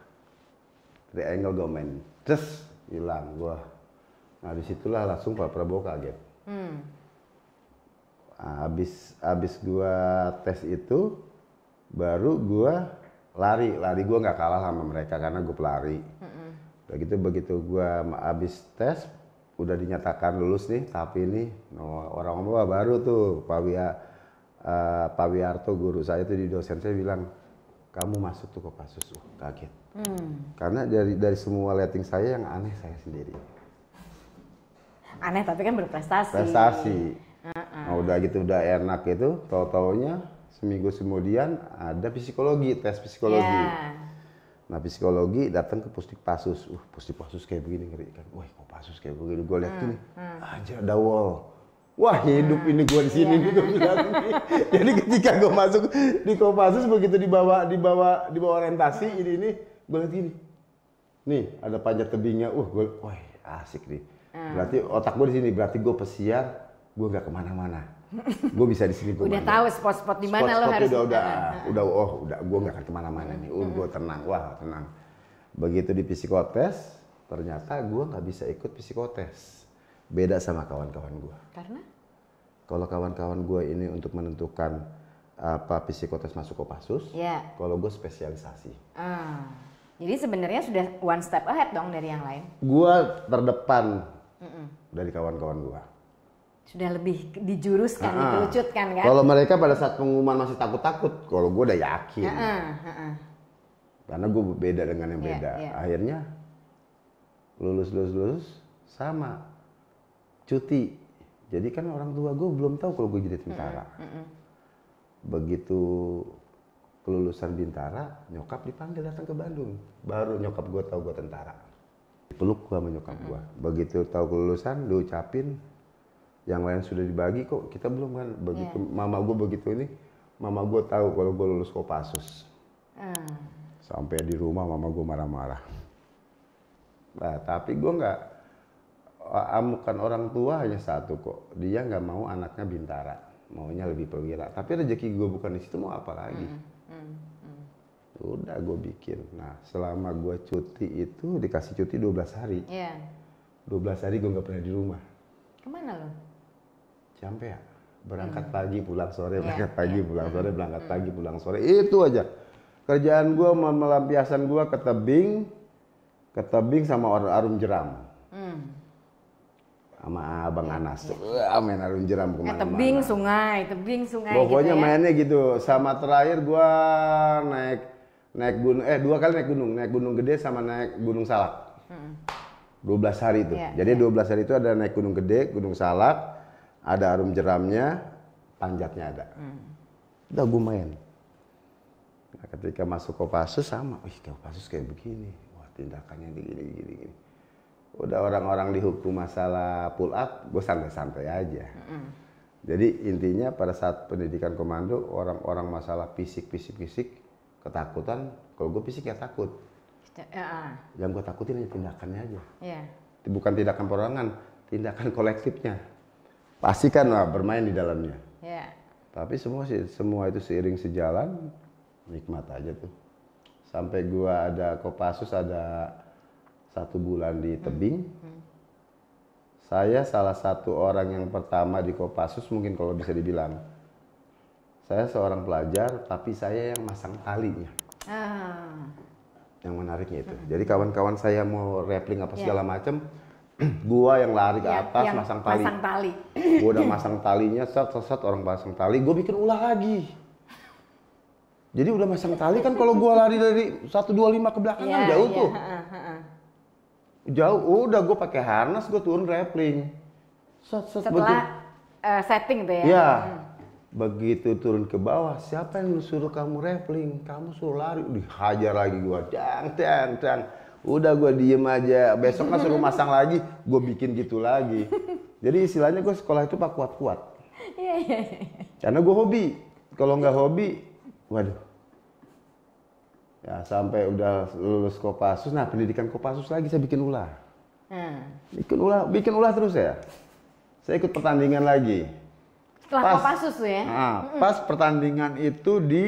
triangle gue main Terus hilang gua. Nah disitulah langsung Pak Prabowo kaget. Hmm. Nah, abis abis gua tes itu baru gua lari lari gua nggak kalah sama mereka karena gua pelari. Hmm. Begitu begitu gua abis tes udah dinyatakan lulus nih tapi ini no, orang bawa baru tuh Pak Wia uh, Pak Wiarto guru saya tuh di dosen saya bilang kamu masuk tuh ke kasus uh, kaget Hmm. Karena dari dari semua letting saya yang aneh saya sendiri. Aneh tapi kan berprestasi. Prestasi. Uh -uh. Nah, udah gitu udah enak itu, tau-tau taunya seminggu kemudian ada psikologi, tes psikologi. Yeah. Nah psikologi datang ke pusdik pasus, uh pusdik pasus kayak begini ngeri kan, wah kok pasus kayak begini, gue lihat tuh hmm. hmm. aja ada wall. Wah hidup hmm. ini gue di sini yeah. Gitu, nih Jadi ketika gue masuk di Kopassus begitu dibawa dibawa dibawa orientasi ini ini gue lihat gini nih ada panjat tebingnya uh gue wah asik nih hmm. berarti otak gue di sini berarti gue pesiar gue gak kemana-mana gue bisa di sini gue udah tahu spot-spot di mana lo harus udah udah ah, ah, udah oh udah gue gak akan kemana-mana nih uh gue tenang wah tenang begitu di psikotes ternyata gue nggak bisa ikut psikotes beda sama kawan-kawan gue karena kalau kawan-kawan gue ini untuk menentukan apa psikotes masuk ke pasus yeah. kalau gue spesialisasi ah. Jadi sebenarnya sudah one step ahead dong dari yang lain. Gua terdepan mm -mm. dari kawan-kawan gua. Sudah lebih dijuruskan, uh -uh. dikerucutkan kan? Kalau mereka pada saat pengumuman masih takut-takut, kalau gua udah yakin. Uh -uh. Uh -uh. Karena gua beda dengan yang iya, beda. Yeah. Akhirnya lulus lulus lulus sama cuti. Jadi kan orang tua gua belum tahu kalau gua jadi tentara. Mm -mm. Begitu kelulusan Bintara, nyokap dipanggil datang ke Bandung. Baru nyokap gue tahu gue tentara. Peluk gue sama nyokap gue. Begitu tahu kelulusan, diucapin, yang lain sudah dibagi kok, kita belum kan. Begitu yeah. mama gue begitu ini, mama gue tahu kalau gue lulus Kopassus. Mm. Sampai di rumah mama gue marah-marah. Nah, tapi gue nggak amukan orang tua hanya satu kok. Dia nggak mau anaknya bintara, maunya lebih perwira. Tapi rezeki gue bukan di situ mau apa lagi? udah gue bikin nah selama gue cuti itu dikasih cuti 12 hari Iya. yeah. 12 hari gue nggak pernah di rumah kemana lo sampai ya berangkat hmm. pagi pulang sore yeah. berangkat pagi yeah. pulang sore hmm. berangkat hmm. pagi pulang sore itu aja kerjaan gue melampiasan gue ke tebing ke tebing sama orang arum jeram hmm. sama abang iya, Anas yeah. Iya. main arum jeram eh, kemana-mana tebing sungai tebing sungai gitu pokoknya gitu ya? mainnya gitu sama terakhir gue naik naik gunung eh dua kali naik gunung naik gunung gede sama naik gunung salak hmm. belas hari itu yeah, jadi yeah. belas hari itu ada naik gunung gede gunung salak ada arum jeramnya panjatnya ada hmm. udah gue main nah, ketika masuk Kopassus sama wih Kopassus kayak begini wah tindakannya begini gini gini udah orang-orang dihukum masalah pull up gue santai-santai aja hmm. jadi intinya pada saat pendidikan komando orang-orang masalah fisik fisik fisik ketakutan kalau gue fisik ya takut uh. yang gue takutin hanya tindakannya aja yeah. bukan tindakan perorangan tindakan kolektifnya pasti kan lah bermain di dalamnya yeah. tapi semua semua itu seiring sejalan nikmat aja tuh sampai gue ada Kopasus ada satu bulan di hmm. tebing hmm. -hmm. saya salah satu orang yang pertama di kopassus mungkin kalau bisa dibilang saya seorang pelajar, tapi saya yang masang talinya. Ah. Yang menariknya itu. Hmm. Jadi kawan-kawan saya mau rappling apa ya. segala yeah. macam, gua yang lari ke ya, atas yang, masang tali. Masang tali. gua udah masang talinya, set set, orang pasang tali, gua bikin ulah lagi. Jadi udah masang tali kan kalau gua lari dari 125 ke belakang yeah, kan ya, jauh yeah. tuh. Jauh, udah gua pakai harness, gua turun rappling. Set, set, Setelah uh, setting tuh ya. Iya. Hmm. Begitu turun ke bawah, siapa yang suruh kamu rappling? Kamu suruh lari, dihajar lagi gua. cang cang cang Udah gua diem aja. Besok kan suruh masang lagi, gua bikin gitu lagi. Jadi istilahnya gua sekolah itu pak kuat-kuat. Iya, iya, iya. Karena gua hobi. Kalau nggak hobi, waduh. Ya sampai udah lulus Kopassus, nah pendidikan Kopassus lagi saya bikin ulah. Nah. Bikin ulah, bikin ulah terus ya. Saya ikut pertandingan lagi Pas, pas susu ya. Nah, mm hmm Pas pertandingan itu di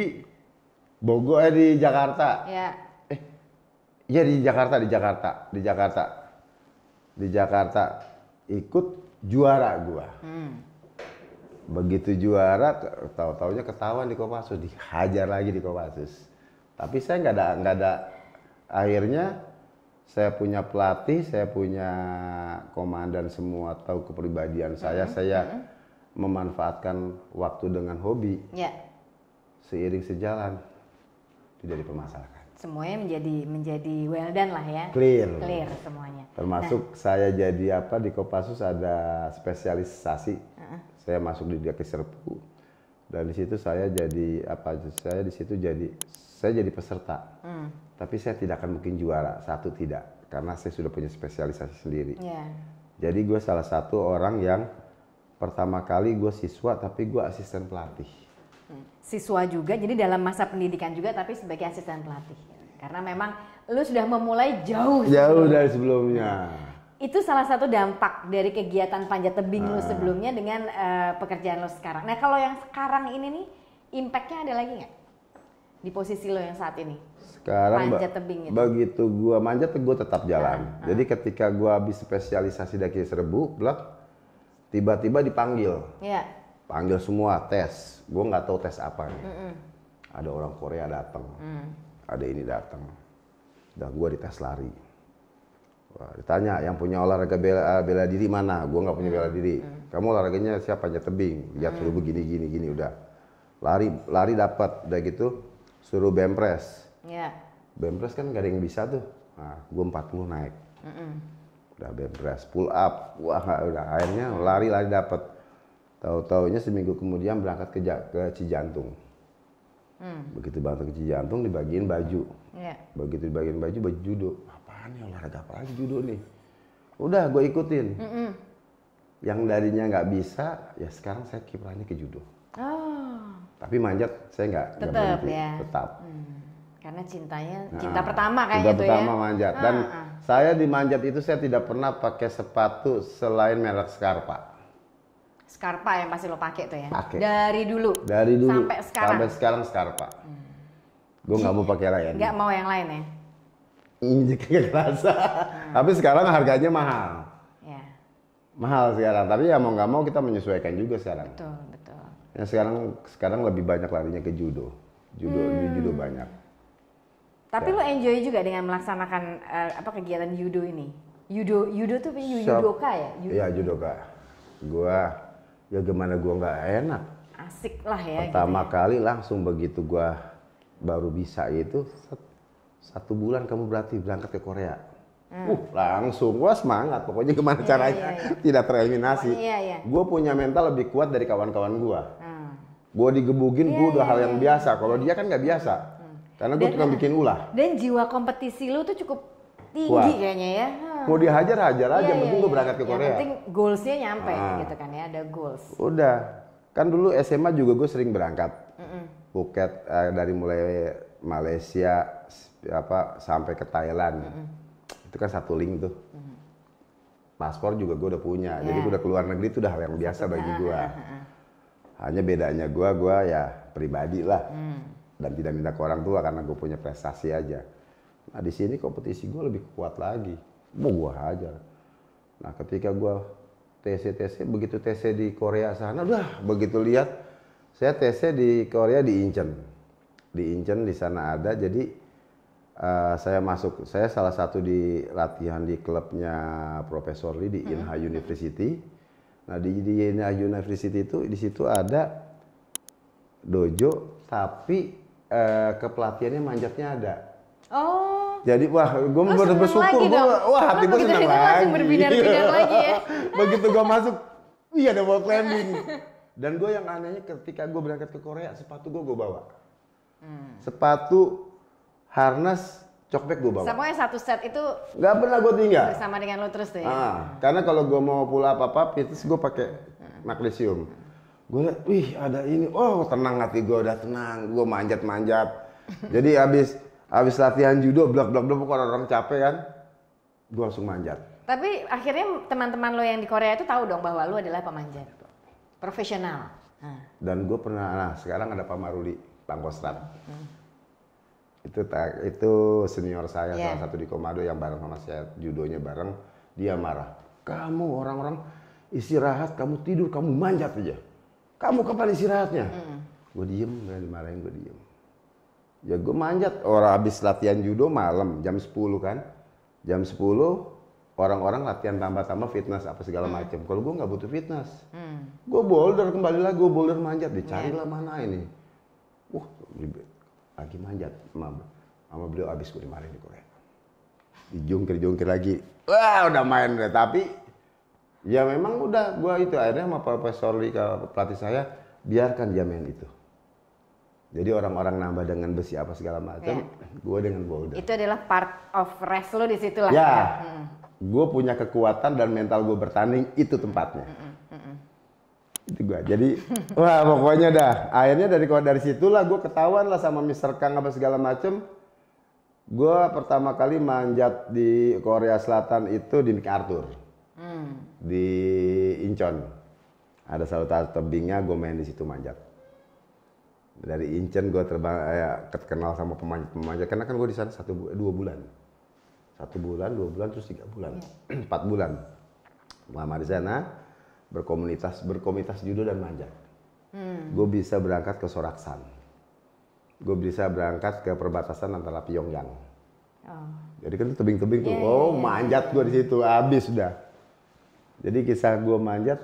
Bogor eh, di Jakarta. Ya. Eh, iya. Eh, ya di Jakarta, di Jakarta, di Jakarta, di Jakarta. Ikut juara gua. Hmm. Begitu juara, tahu-taunya ketahuan di Kopassus, dihajar lagi di Kopassus. Tapi saya nggak ada nggak ada akhirnya saya punya pelatih, saya punya komandan semua tahu kepribadian saya, -hmm. saya -hmm memanfaatkan waktu dengan hobi ya. seiring sejalan tidak dipermasalahkan semuanya menjadi menjadi well done lah ya clear clear semuanya termasuk nah. saya jadi apa di Kopassus ada spesialisasi uh -uh. saya masuk di Daki Serpu dan di situ saya jadi apa saya di situ jadi saya jadi peserta hmm. tapi saya tidak akan mungkin juara satu tidak karena saya sudah punya spesialisasi sendiri yeah. jadi gue salah satu orang yang pertama kali gue siswa tapi gue asisten pelatih hmm. siswa juga jadi dalam masa pendidikan juga tapi sebagai asisten pelatih karena memang lu sudah memulai jauh jauh sebelumnya. dari sebelumnya itu salah satu dampak dari kegiatan panjat tebing nah. lu ah. sebelumnya dengan uh, pekerjaan lu sekarang nah kalau yang sekarang ini nih impactnya ada lagi nggak di posisi lo yang saat ini sekarang tebing gitu. begitu gua manjat gua tetap jalan nah, jadi ketika gua habis spesialisasi daki serbu blok tiba-tiba dipanggil yeah. panggil semua tes gue nggak tahu tes apa nih mm -mm. ada orang Korea datang mm. ada ini datang dan gue dites lari Wah, ditanya yang punya olahraga bela, eh, bela diri mana gue nggak punya mm. bela diri mm. kamu olahraganya siapa aja tebing lihat mm. suruh begini gini gini udah lari lari dapat udah gitu suruh bempres yeah. bempres kan gak ada yang bisa tuh nah gue 40 naik mm -mm udah bebas pull up wah udah akhirnya lari-lari dapat tahu-taunya seminggu kemudian berangkat ke, ke Cijantung hmm. begitu berangkat ke Cijantung dibagiin baju yeah. begitu dibagiin baju baju judo apaan ya olahraga apa lagi judo nih udah gue ikutin mm -mm. yang darinya nggak bisa ya sekarang saya kiprahnya ke judo oh. tapi manjat saya nggak tetap ya tetap hmm karena cintanya nah, cinta pertama kayaknya cinta itu pertama ya. manjat dan ah, ah. saya di manjat itu saya tidak pernah pakai sepatu selain merek Scarpa. Scarpa yang pasti lo pakai tuh ya. Pake. Dari dulu. Dari dulu sampai sekarang. Sampai sekarang Scarpa. Hmm. Gue nggak mau pakai lain. Nggak mau yang lain ya. Injek kerasa. Hmm. Tapi sekarang harganya mahal. Ya. Mahal sekarang. Tapi ya mau nggak mau kita menyesuaikan juga sekarang. Betul betul. Ya sekarang sekarang lebih banyak larinya ke judo. Judo hmm. judo banyak tapi ya. lo enjoy juga dengan melaksanakan uh, apa kegiatan judo ini? Judo judo tuh punya judoka ya? Judo. Iya judoka. Gua ya gimana gua nggak enak. Asik lah ya. Pertama gitu ya. kali langsung begitu gua baru bisa itu satu bulan kamu berarti berangkat ke Korea. Hmm. Uh, langsung gua semangat pokoknya gimana yeah, iya, caranya yeah, yeah. tidak tereliminasi. Oh, yeah, yeah. Gua punya mental lebih kuat dari kawan-kawan gua. Hmm. Gua digebukin yeah, gua iya, udah yeah, hal iya, yang yeah. biasa. Kalau dia kan nggak biasa karena gue tukang bikin ulah. Dan jiwa kompetisi lu tuh cukup tinggi Wah. kayaknya ya. Hmm. Mau dihajar hajar iya, aja, Mungkin ya, ya, gue berangkat ke Korea. Yang penting goalsnya nyampe ah. gitu kan ya, ada goals. Udah, kan dulu SMA juga gue sering berangkat. Buket eh, dari mulai Malaysia apa sampai ke Thailand. Mm -mm. Itu kan satu link tuh. Mm -mm. Paspor juga gue udah punya, yeah. jadi gue udah keluar negeri itu udah hal yang biasa Satu bagi gue. Hanya bedanya gue, gue ya pribadi lah. Mm dan tidak minta ke orang tua karena gue punya prestasi aja. Nah di sini kompetisi gue lebih kuat lagi, mau gue hajar. Nah ketika gue TC TC begitu TC di Korea sana, udah begitu lihat saya TC di Korea di Incheon, di Incheon di sana ada jadi uh, saya masuk, saya salah satu di latihan di klubnya Profesor Lee di hmm. Inha University. Nah di, di Inha University itu di situ ada dojo tapi uh, eh, kepelatihannya manjatnya ada. Oh. Jadi wah, gue oh, bersyukur. Gua, wah, hati gue senang lagi. berbinar lagi ya. Begitu gue masuk, iya ada wall climbing. Dan gue yang anehnya ketika gue berangkat ke Korea, sepatu gue gue bawa. Hmm. Sepatu, harness, cokpek gue bawa. Semuanya satu set itu. Gak pernah gue tinggal. Sama dengan lo terus tuh ya. Ah, karena kalau gue mau pula apa apa, itu gue pakai hmm. magnesium. Hmm gue liat, wih ada ini, oh tenang hati gue udah tenang, gue manjat-manjat. Jadi abis abis latihan judo, blok blok blak, orang orang capek kan, gue langsung manjat. Tapi akhirnya teman-teman lo yang di Korea itu tahu dong bahwa lo adalah pemanjat profesional. Nah. Dan gue pernah, nah sekarang ada Pak Maruli Pangkostrat. Hmm. Itu itu senior saya yeah. salah satu di Komando yang bareng sama saya judonya bareng, dia marah. Kamu orang-orang istirahat, kamu tidur, kamu manjat aja kamu kapan istirahatnya? Hmm. Gue diem, gue dimarahin, gue diem. Ya gue manjat, orang habis latihan judo malam, jam 10 kan. Jam 10, orang-orang latihan tambah-tambah fitness apa segala hmm. macam. Kalau gue gak butuh fitness. Hmm. Gue boulder, kembali lagi gue boulder manjat, dicarilah iya. yeah. mana ini. Wah, lagi manjat sama, sama beliau habis gue dimarahin di Korea. Dijungkir-jungkir lagi. Wah, udah main deh, tapi ya memang udah gua itu akhirnya sama Profesor ke pelatih saya biarkan dia main itu jadi orang-orang nambah dengan besi apa segala macam, ya. gue dengan boulder. Itu adalah part of rest lo di situ lah. Ya, hmm. Ya? gue punya kekuatan dan mental gua bertanding itu tempatnya. Itu gua. Jadi, wah pokoknya dah. Akhirnya dari dari situlah gue ketahuan lah sama Mister Kang apa segala macem. Gue pertama kali manjat di Korea Selatan itu di MacArthur di Incheon ada salah satu tebingnya gue main di situ manjat dari Incheon gue terbang eh, kenal sama pemanjat pemanjat karena kan gue di sana satu dua bulan satu bulan dua bulan terus tiga bulan yeah. Iya. empat bulan lama di sana berkomunitas berkomunitas judo dan manjat hmm. gue bisa berangkat ke Soraksan gue bisa berangkat ke perbatasan antara Pyongyang oh. jadi kan tebing-tebing tuh yeah, iya, oh yeah, manjat gue di situ habis sudah jadi kisah gue manjat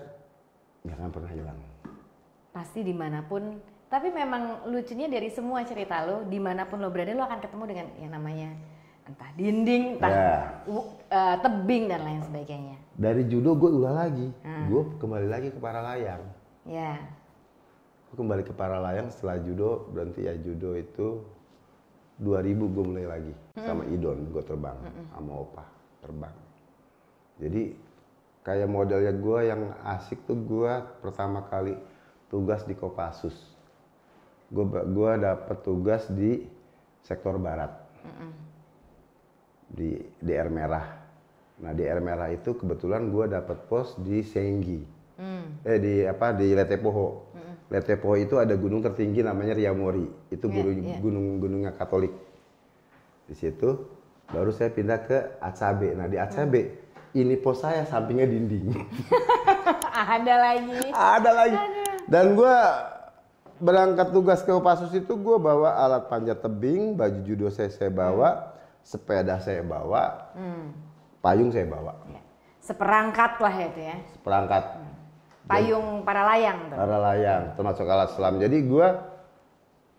jangan pernah hilang. Pasti dimanapun. Tapi memang lucunya dari semua cerita lo, dimanapun lo berada lo akan ketemu dengan yang namanya entah dinding, entah ya. uh, tebing dan lain sebagainya. Dari judo gue ulah lagi, hmm. gue kembali lagi ke para layang. Ya. Gue kembali ke para layang setelah judo berhenti ya judo itu 2000 gue mulai lagi hmm. sama Idon gue terbang hmm. sama Opa terbang. Jadi kayak modelnya gue yang asik tuh gue pertama kali tugas di Kopassus gue gue dapet tugas di sektor barat mm -mm. di di merah nah di air merah itu kebetulan gue dapet pos di Senggi mm. eh di apa di Letepoho mm -mm. Letepoho itu ada gunung tertinggi namanya Riamori itu yeah, gunung yeah. gunung gunungnya Katolik di situ baru saya pindah ke Acabe nah di Acabe mm ini pos saya sampingnya dinding. ada lagi. Ada lagi. Dan gue berangkat tugas ke Pasus itu gue bawa alat panjat tebing, baju judo saya saya bawa, hmm. sepeda saya bawa, hmm. payung saya bawa. Ya. Seperangkat lah ya itu ya. Seperangkat. Hmm. Payung para layang. Tuh. Para layang, termasuk alat selam. Jadi gue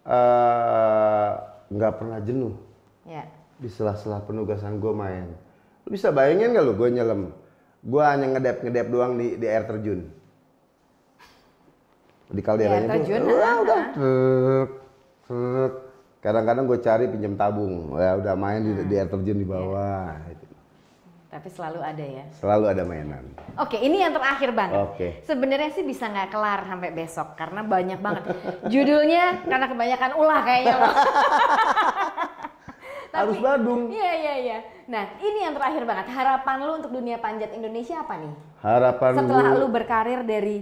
eh, nggak uh, pernah jenuh. Ya. Di sela-sela penugasan gue main Lu bisa bayangin gak lu gue nyelam? Gue hanya ngedep-ngedep doang di, di air terjun. Di kalderanya air terjun, tuh, wah, ah. udah. Kadang-kadang gue cari pinjam tabung. Ya udah main di, di air terjun di ah, iya. bawah. Gitu. Tapi selalu ada ya. Selalu ada mainan. Oke, ini yang terakhir banget Oke. Sebenarnya sih bisa nggak kelar sampai besok karena banyak banget. Judulnya karena kebanyakan ulah kayaknya Tapi, harus Badung. Iya iya iya. Nah, ini yang terakhir banget. Harapan lu untuk dunia panjat Indonesia apa nih? Harapan setelah gue... lu berkarir dari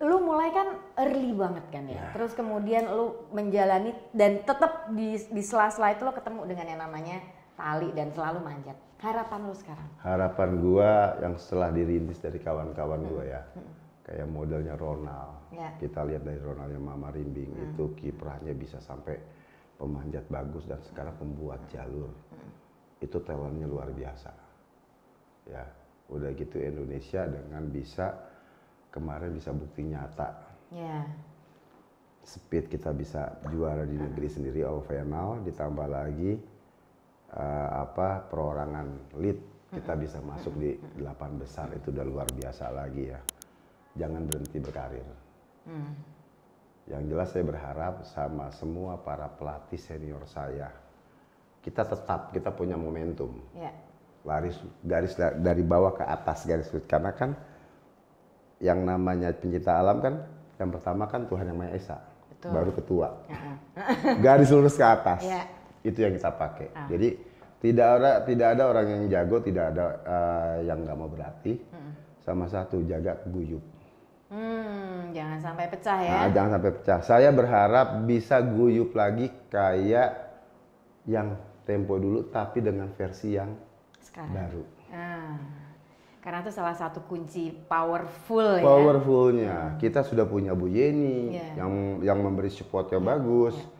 lu mulai kan early banget kan ya. ya. Terus kemudian lu menjalani dan tetap di di sela-sela itu lu ketemu dengan yang namanya tali dan selalu manjat. Harapan lu sekarang? Harapan gua yang setelah dirintis dari kawan-kawan hmm. gua ya. Hmm. Hmm. Kayak modelnya Ronald. Ya. Kita lihat dari Ronaldnya Mama Rimbing hmm. itu kiprahnya bisa sampai pemanjat bagus dan sekarang pembuat jalur hmm. itu talentnya luar biasa ya udah gitu Indonesia dengan bisa kemarin bisa bukti nyata yeah. speed kita bisa juara di negeri hmm. sendiri oh, final ditambah lagi uh, apa perorangan lead kita hmm. bisa masuk di delapan besar itu udah luar biasa lagi ya jangan berhenti berkarir hmm. Yang jelas saya berharap sama semua para pelatih senior saya, kita tetap kita punya momentum. Yeah. Laris garis dari bawah ke atas garis karena kan yang namanya pencipta alam kan yang pertama kan Tuhan yang Maha Esa. Betul. Baru ketua. Uh -huh. garis lurus ke atas. Yeah. Itu yang kita pakai. Uh. Jadi tidak ada tidak ada orang yang jago, tidak ada uh, yang nggak mau berlatih. Uh huh Sama satu jaga keguyup. Hmm, jangan sampai pecah ya. Nah, jangan sampai pecah. Saya berharap bisa guyup lagi kayak yang tempo dulu tapi dengan versi yang Sekarang. baru. Nah, Karena itu salah satu kunci powerful, ya. Powerfulnya. Hmm. Kita sudah punya Bu Yeni yeah. yang yang memberi support yang ya, bagus. Yeah.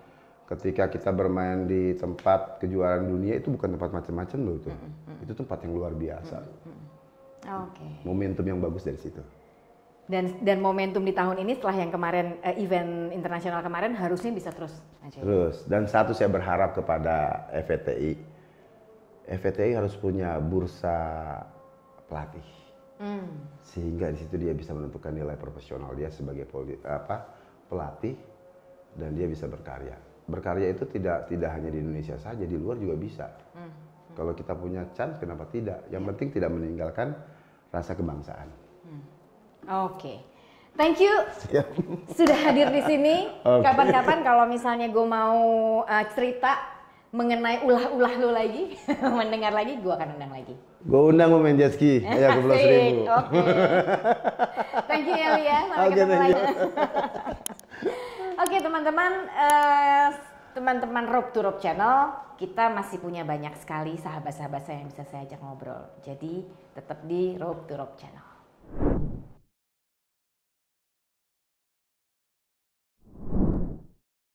Ketika kita bermain di tempat kejuaraan dunia itu bukan tempat macam-macam loh itu. Hmm. Itu tempat yang luar biasa. Hmm. Oke. Okay. Momentum yang bagus dari situ dan dan momentum di tahun ini setelah yang kemarin uh, event internasional kemarin harusnya bisa terus Ajay. terus dan satu saya berharap kepada FVTI FVTI harus punya bursa pelatih hmm. sehingga di situ dia bisa menentukan nilai profesional dia sebagai poli, apa pelatih dan dia bisa berkarya berkarya itu tidak tidak hanya di Indonesia saja di luar juga bisa hmm. Hmm. kalau kita punya chance kenapa tidak yang iya. penting tidak meninggalkan rasa kebangsaan Oke. Okay. Thank you yeah. sudah hadir di sini. Kapan-kapan okay. kalau misalnya gue mau uh, cerita mengenai ulah-ulah lu lagi, mendengar lagi, gue akan undang lagi. Gue undang mau main jet ski, ayo iya, aku Pulau Seribu. Oke. Thank you Eli ya, sampai okay, ketemu lagi. Oke teman-teman, eh, teman-teman Rock Rob to Rob Channel, kita masih punya banyak sekali sahabat-sahabat saya yang bisa saya ajak ngobrol. Jadi tetap di Rob to Rob Channel.